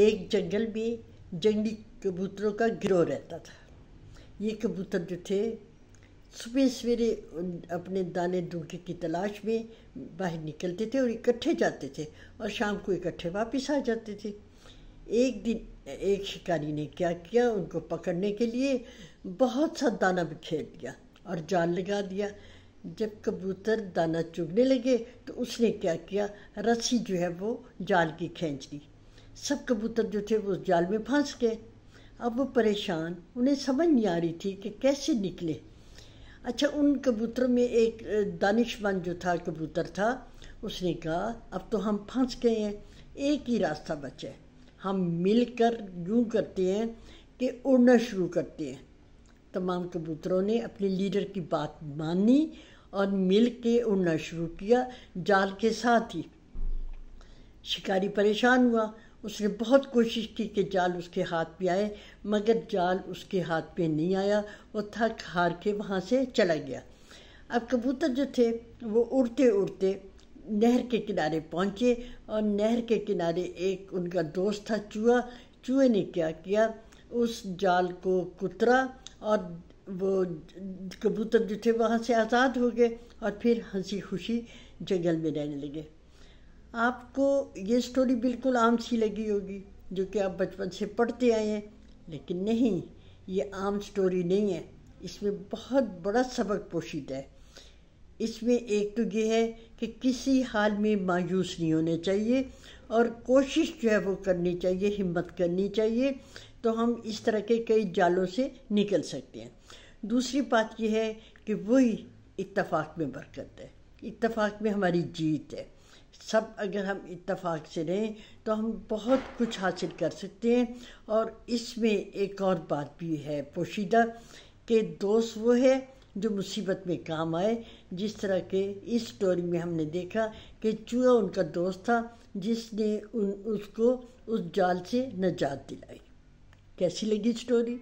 एक जंगल में जंगली कबूतरों का गिरोह रहता था ये कबूतर जो थे सुबह सवेरे अपने दाने डूंगे की तलाश में बाहर निकलते थे और इकट्ठे जाते थे और शाम को इकट्ठे वापस आ जाते थे एक दिन एक शिकारी ने क्या किया उनको पकड़ने के लिए बहुत सा दाना बिखेर दिया और जाल लगा दिया जब कबूतर दाना चुगने लगे तो उसने क्या किया रस्सी जो है वो जाल की खींच दी सब कबूतर जो थे वो उस जाल में फंस गए अब वो परेशान उन्हें समझ नहीं आ रही थी कि कैसे निकले अच्छा उन कबूतरों में एक दानिशमंद जो था कबूतर था उसने कहा अब तो हम फंस गए हैं एक ही रास्ता बचा है हम मिलकर यूँ करते हैं कि उड़ना शुरू करते हैं तमाम कबूतरों ने अपने लीडर की बात मानी और मिल के उड़ना शुरू किया जाल के साथ ही शिकारी परेशान हुआ उसने बहुत कोशिश की कि जाल उसके हाथ पे आए मगर जाल उसके हाथ पे नहीं आया वो थक हार के वहाँ से चला गया अब कबूतर जो थे वो उड़ते उड़ते नहर के किनारे पहुँचे और नहर के किनारे एक उनका दोस्त था चूहा चूहे ने क्या किया उस जाल को कुतरा और वो कबूतर जो थे वहाँ से आज़ाद हो गए और फिर हंसी खुशी जंगल में रहने लगे आपको ये स्टोरी बिल्कुल आम सी लगी होगी जो कि आप बचपन से पढ़ते आए हैं लेकिन नहीं ये आम स्टोरी नहीं है इसमें बहुत बड़ा सबक पोषित है इसमें एक तो ये है कि किसी हाल में मायूस नहीं होने चाहिए और कोशिश जो है वो करनी चाहिए हिम्मत करनी चाहिए तो हम इस तरह के कई जालों से निकल सकते हैं दूसरी बात यह है कि वही इतफाक में बरकत है इतफाक में हमारी जीत है सब अगर हम इतफाक से रहें तो हम बहुत कुछ हासिल कर सकते हैं और इसमें एक और बात भी है पोशीदा कि दोस्त वो है जो मुसीबत में काम आए जिस तरह के इस स्टोरी में हमने देखा कि चूहा उनका दोस्त था जिसने उन उसको उस जाल से नजात दिलाई कैसी लगी स्टोरी